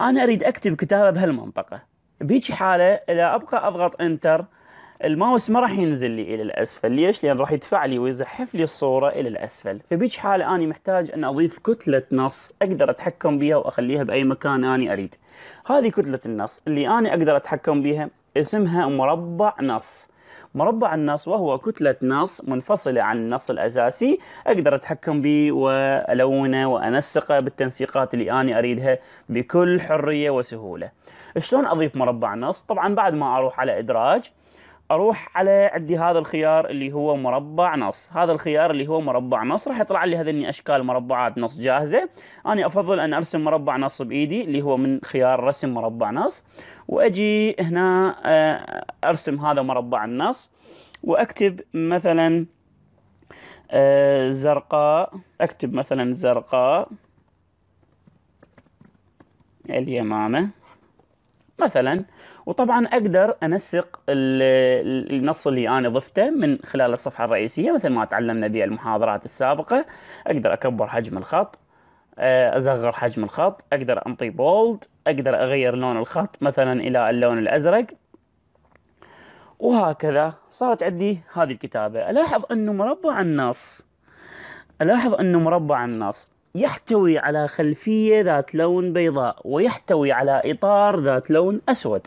انا اريد اكتب كتابه بهالمنطقه بهيك حاله اذا ابقى اضغط انتر الماوس ما راح ينزل لي الى الاسفل ليش لان راح يدفع لي ويزحف لي الصوره الى الاسفل فبهيك حاله اني محتاج ان اضيف كتله نص اقدر اتحكم بها واخليها باي مكان اني اريد هذه كتله النص اللي انا اقدر اتحكم بها اسمها مربع نص مربع النص وهو كتلة نص منفصلة عن النص الأساسي أقدر أتحكم به وألونه وأنسقه بالتنسيقات اللي أنا أريدها بكل حرية وسهولة شلون أضيف مربع نص؟ طبعا بعد ما أروح على إدراج اروح على عندي هذا الخيار اللي هو مربع نص هذا الخيار اللي هو مربع نص راح يطلع لي هذني اشكال مربعات نص جاهزه انا افضل ان ارسم مربع نص بايدي اللي هو من خيار رسم مربع نص واجي هنا آه، ارسم هذا مربع النص واكتب مثلا آه، زرقاء اكتب مثلا زرقاء اليمامه مثلا وطبعا اقدر انسق النص اللي انا ضفته من خلال الصفحه الرئيسيه مثل ما تعلمنا بالمحاضرات السابقه اقدر اكبر حجم الخط آه، اصغر حجم الخط اقدر انطي بولد اقدر اغير لون الخط مثلا الى اللون الازرق وهكذا صارت عندي هذه الكتابه الاحظ انه مربع النص الاحظ انه مربع النص يحتوي على خلفية ذات لون بيضاء ويحتوي على إطار ذات لون أسود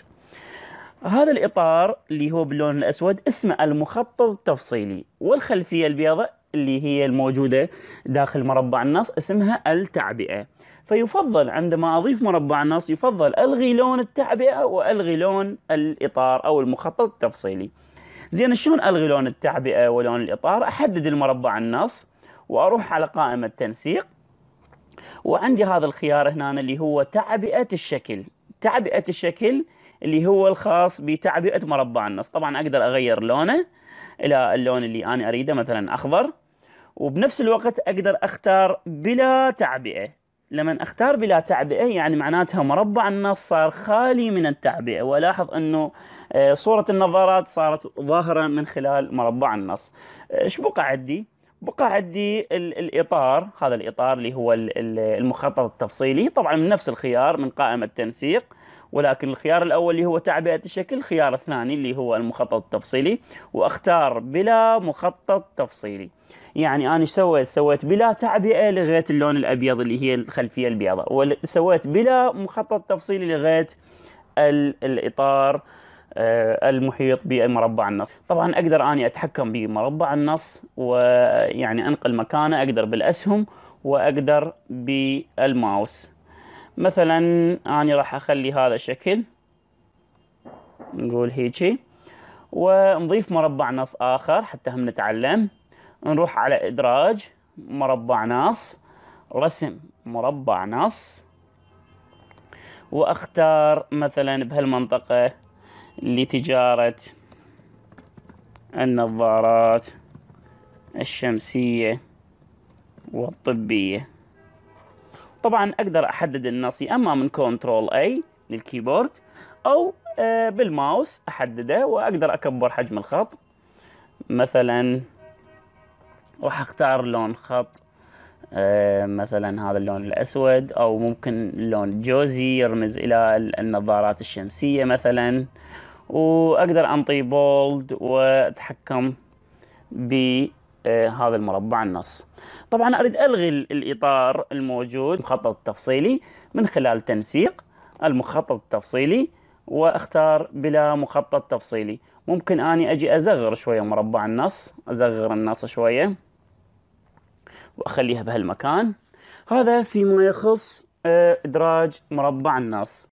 هذا الإطار اللي هو باللون الأسود اسمه المخطط التفصيلي والخلفية البيضاء اللي هي الموجودة داخل مربع النص اسمها التعبئة فيفضل عندما أضيف مربع النص يفضل ألغي لون التعبئة وألغي لون الإطار أو المخطط التفصيلي زين شلون ألغي لون التعبئة ولون الإطار أحدد المربع النص وأروح على قائمة تنسيق وعندي هذا الخيار هنا اللي هو تعبئة الشكل تعبئة الشكل اللي هو الخاص بتعبئة مربع النص طبعا أقدر أغير لونه إلى اللون اللي أنا أريده مثلا أخضر وبنفس الوقت أقدر أختار بلا تعبئة لما أختار بلا تعبئة يعني معناتها مربع النص صار خالي من التعبئة ولاحظ أنه آه، صورة النظارات صارت ظاهرة من خلال مربع النص آه، ايش بقى عندي بقى عندي الاطار هذا الاطار اللي هو المخطط التفصيلي طبعا من نفس الخيار من قائمه تنسيق ولكن الخيار الاول اللي هو تعبئه الشكل الخيار الثاني اللي هو المخطط التفصيلي واختار بلا مخطط تفصيلي يعني انا ايش سويت سويت بلا تعبئه لغيت اللون الابيض اللي هي الخلفيه البيضاء وسويت بلا مخطط تفصيلي لغيت الاطار آه، المحيط بمربع النص طبعا أقدر أني أتحكم بمربع النص ويعني أنقل مكانه أقدر بالأسهم وأقدر بالماوس مثلا اني راح أخلي هذا الشكل نقول هيجي ونضيف مربع نص آخر حتى هم نتعلم نروح على إدراج مربع نص رسم مربع نص واختار مثلا بهالمنطقة لتجارة النظارات الشمسية والطبية طبعا أقدر أحدد النصي أما من كنترول أي للكيبورد أو آه، بالماوس أحدده وأقدر أكبر حجم الخط مثلا راح أختار لون خط آه، مثلا هذا اللون الأسود أو ممكن اللون الجوزي يرمز إلى النظارات الشمسية مثلا وأقدر أنطي بولد وأتحكم بهذا آه، المربع النص طبعا أريد ألغي الإطار الموجود المخطط التفصيلي من خلال تنسيق المخطط التفصيلي واختار بلا مخطط تفصيلي ممكن اني اجي ازغر شويه مربع النص ازغر النص شويه واخليها بهالمكان هذا فيما يخص آه، ادراج مربع النص